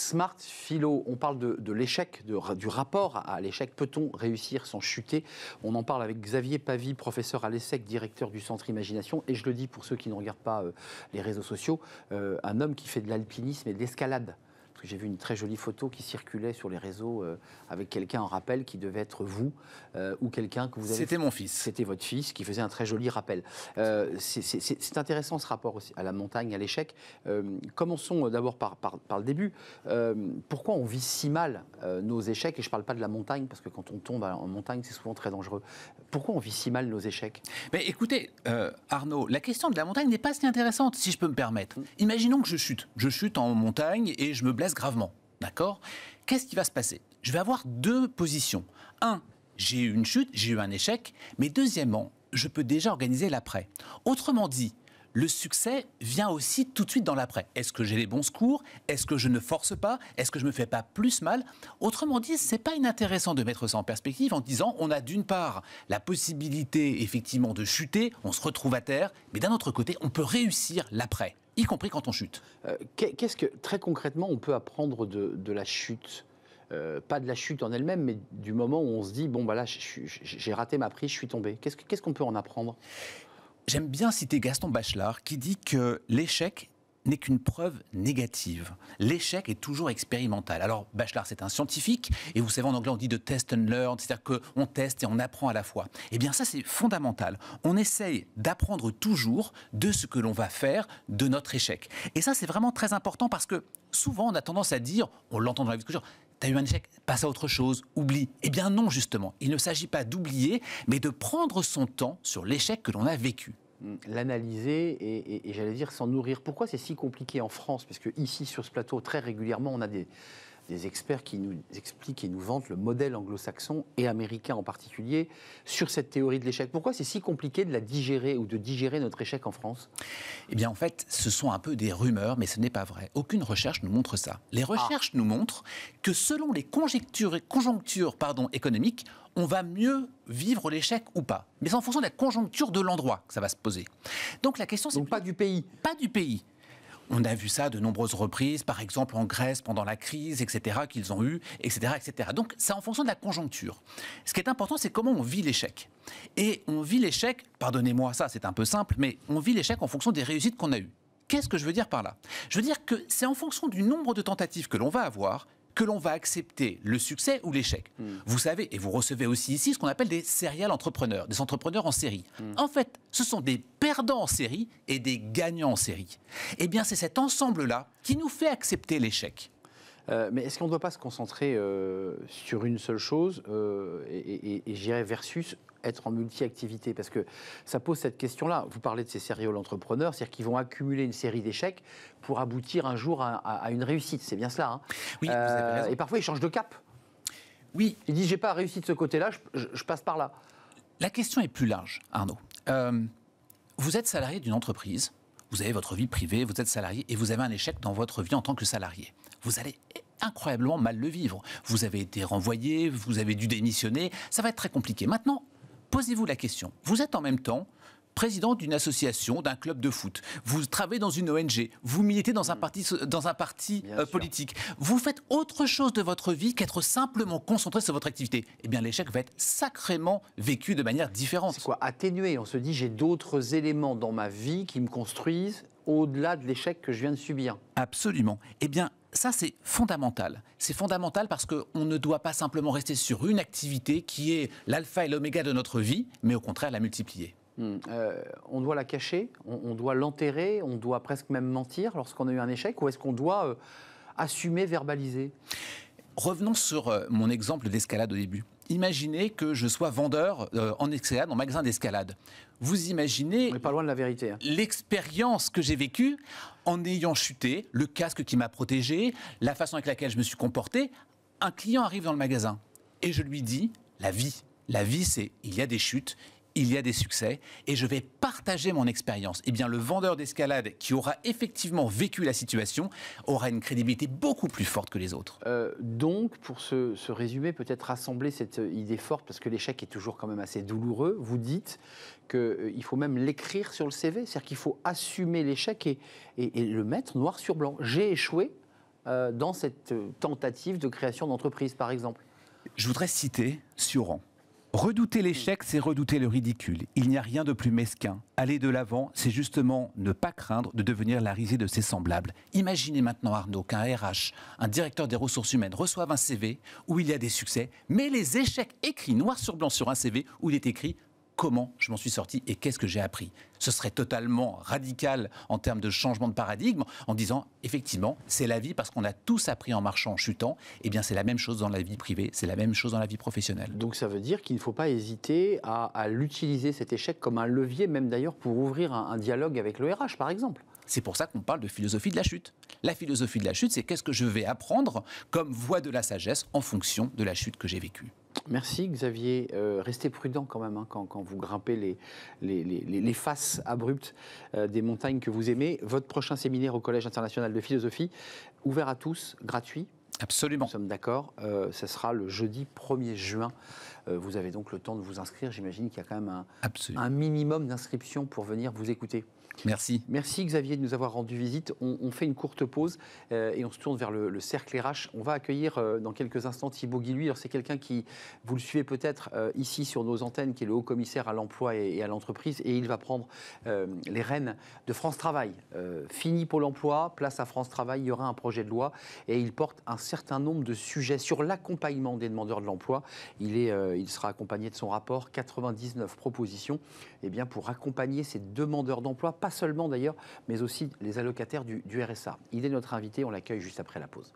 Smart Philo, on parle de, l'échec, du rapport à l'échec. Peut-on réussir sans chuter On en parle avec Xavier Pavi, professeur à l'ESSEC, directeur du Centre Imagination. Et je le dis pour ceux qui ne regardent pas euh, les réseaux sociaux, euh, un homme qui fait de l'alpinisme et de l'escalade j'ai vu une très jolie photo qui circulait sur les réseaux euh, avec quelqu'un en rappel qui devait être vous euh, ou quelqu'un que vous avez. C'était mon fils. C'était votre fils qui faisait un très joli rappel. Euh, c'est intéressant ce rapport aussi à la montagne, à l'échec. commençons d'abord par, par, par, le début. pourquoi on vit si mal nos échecs Et je ne parle pas de la montagne parce que quand on tombe en montagne, c'est souvent très dangereux. Pourquoi on vit si mal nos échecs Mais écoutez, Arnaud, la question de la montagne n'est pas si intéressante, si je peux me permettre. Hum. Imaginons que je chute. Je chute en montagne et je me blesse gravement. D'accord Qu'est-ce qui va se passer Je vais avoir deux positions. Un, j'ai eu une chute, j'ai eu un échec, mais deuxièmement, je peux déjà organiser l'après. Autrement dit, le succès vient aussi tout de suite dans l'après. Est-ce que j'ai les bons secours Est-ce que je ne force pas Est-ce que je me fais pas plus mal Autrement dit, c'est pas inintéressant de mettre ça en perspective en disant on a d'une part la possibilité effectivement de chuter, on se retrouve à terre, mais d'un autre côté, on peut réussir l'après y compris quand on chute. Euh, qu'est-ce que, très concrètement, on peut apprendre de, la chute euh, pas de la chute en elle-même, mais du moment où on se dit, bon, bah là, j'ai raté ma prise, je suis tombé. Qu'est-ce qu'on peut en apprendre J'aime bien citer Gaston Bachelard qui dit que l'échec n'est qu'une preuve négative. L'échec est toujours expérimental. Alors, Bachelard, c'est un scientifique, et vous savez, en anglais, on dit de test and learn, c'est-à-dire qu'on teste et on apprend à la fois. Eh bien, ça, c'est fondamental. On essaye d'apprendre toujours de ce que l'on va faire de notre échec. Et ça, c'est vraiment très important parce que souvent, on a tendance à dire, on l'entend dans la tu T'as eu un échec, passe à autre chose, oublie. Eh bien non, justement, il ne s'agit pas d'oublier, mais de prendre son temps sur l'échec que l'on a vécu l'analyser et, j'allais dire s'en nourrir. Pourquoi c'est si compliqué en France Parce que ici, sur ce plateau, très régulièrement, on a des, des experts qui nous expliquent et nous vantent le modèle anglo-saxon et américain en particulier sur cette théorie de l'échec. Pourquoi c'est si compliqué de la digérer ou de digérer notre échec en France Eh bien, en fait, ce sont un peu des rumeurs, mais ce n'est pas vrai. Aucune recherche nous montre ça. Les ah. recherches nous montrent que selon les conjectures, conjonctures pardon, économiques, on va mieux vivre l'échec ou pas. Mais c'est en fonction de la conjoncture de l'endroit que ça va se poser. Donc la question, c'est. pas du pays. Pas du pays. On a vu ça de nombreuses reprises, par exemple en Grèce pendant la crise, etc., qu'ils ont eu, etc., etc. Donc, c'est en fonction de la conjoncture. Ce qui est important, c'est comment on vit l'échec. Et on vit l'échec, pardonnez-moi ça, c'est un peu simple, mais on vit l'échec en fonction des réussites qu'on a eues. Qu'est-ce que je veux dire par là Je veux dire que c'est en fonction du nombre de tentatives que l'on va avoir que l'on va accepter le succès ou l'échec. Hmm. Vous savez, et vous recevez aussi ici ce qu'on appelle des serial entrepreneurs, des entrepreneurs en série. Hmm. En fait, ce sont des perdants en série et des gagnants en série. Eh bien, c'est cet ensemble-là qui nous fait accepter l'échec. Euh, mais est-ce qu'on ne doit pas se concentrer euh, sur une seule chose euh, et, et, j'irais versus être en multi-activité Parce que ça pose cette question-là. Vous parlez de ces sérieux entrepreneurs, c'est-à-dire qu'ils vont accumuler une série d'échecs pour aboutir un jour à, une réussite. C'est bien cela. Hein. oui, Et parfois, ils changent de cap. Oui. Ils disent, j'ai pas réussi de ce côté-là, je, passe par là. La question est plus large, Arnaud. vous êtes salarié d'une entreprise, vous avez votre vie privée, vous êtes salarié et vous avez un échec dans votre vie en tant que salarié vous allez incroyablement mal le vivre. Vous avez été renvoyé, vous avez dû démissionner, ça va être très compliqué. Maintenant, posez-vous la question. Vous êtes en même temps président d'une association, d'un club de foot. Vous travaillez dans une ONG. Vous militez dans un hmm. parti, dans un parti euh, politique. Vous faites autre chose de votre vie qu'être simplement concentré sur votre activité. Eh bien, l'échec va être sacrément vécu de manière différente. C'est quoi Atténuer. On se dit, j'ai d'autres éléments dans ma vie qui me construisent au-delà de l'échec que je viens de subir. Absolument. Eh bien, ça, c'est fondamental. C'est fondamental parce qu'on ne doit pas simplement rester sur une activité qui est l'alpha et l'oméga de notre vie, mais au contraire la multiplier. Hmm. Euh, on doit la cacher, on, doit l'enterrer, on doit presque même mentir lorsqu'on a eu un échec, ou est-ce qu'on doit euh, assumer, verbaliser Revenons sur euh, mon exemple d'escalade au début imaginez que je sois vendeur euh, en escalade, en magasin d'escalade. Vous imaginez. pas loin de la vérité. Hein. L'expérience que j'ai vécue en ayant chuté, le casque qui m'a protégé, la façon avec laquelle je me suis comporté. Un client arrive dans le magasin et je lui dis la vie. La vie, c'est il y a des chutes, il y a des succès et je vais partager mon expérience. Eh bien, le vendeur d'escalade qui aura effectivement vécu la situation aura une crédibilité beaucoup plus forte que les autres. Euh, donc, pour ce, ce résumé, peut-être rassembler cette euh, idée forte, parce que l'échec est toujours quand même assez douloureux, vous dites qu'il euh, faut même l'écrire sur le CV, c'est-à-dire qu'il faut assumer l'échec et, le mettre noir sur blanc. J'ai échoué dans cette tentative de création d'entreprise, par exemple. Je voudrais citer Sioran Redouter mm. l'échec, c'est redouter le ridicule. Il n'y a rien de plus mesquin. Aller de l'avant, c'est justement ne pas craindre de devenir la risée de ses semblables. Imaginez maintenant, Arnaud, qu'un RH, un directeur des ressources humaines, reçoive un CV où il y a des succès, mais les échecs écrits noir sur blanc sur un CV où il est écrit comment je m'en suis sorti et qu'est-ce que j'ai appris. Ce serait totalement radical en termes de changement de paradigme en disant effectivement c'est la vie parce qu'on a tous appris en marchant, en chutant. Et eh bien c'est la même chose dans la vie privée, c'est la même chose dans la vie professionnelle. Donc ça veut dire qu'il ne faut pas hésiter à, l'utiliser cet échec comme un levier même d'ailleurs pour ouvrir un, dialogue avec le par exemple. C'est pour ça qu'on parle de philosophie de la chute. La philosophie de la chute, c'est qu'est-ce que je vais apprendre comme voie de la sagesse en fonction de la chute que j'ai vécue. Merci Xavier. Euh, restez prudent quand même hein, quand, vous grimpez les, les, faces abruptes euh, des montagnes que vous aimez. Votre prochain séminaire au Collège international de philosophie, ouvert à tous, gratuit. Absolument. Nous sommes d'accord. ce euh, sera le jeudi 1er juin euh, vous avez donc le temps de vous inscrire. J'imagine qu'il y a quand même un, un minimum d'inscriptions pour venir vous écouter. Merci. Merci Xavier de nous avoir rendu visite. On, fait une courte pause euh, et on se tourne vers le, cercle RH. On va accueillir euh, dans quelques instants Thibaut Guilluy. Alors c'est quelqu'un qui, vous le suivez peut-être ici sur nos antennes, qui est le haut commissaire à l'emploi et, à l'entreprise et il va prendre les rênes de France Travail. fini pour l'emploi, place à France Travail, il y aura un projet de loi et il porte un certain nombre de sujets sur l'accompagnement des demandeurs de l'emploi. Il est euh, il sera accompagné de son rapport, 99 propositions eh bien, pour accompagner ces demandeurs d'emploi, pas seulement d'ailleurs, mais aussi les allocataires du, du RSA. Il est notre invité, on l'accueille juste après la pause.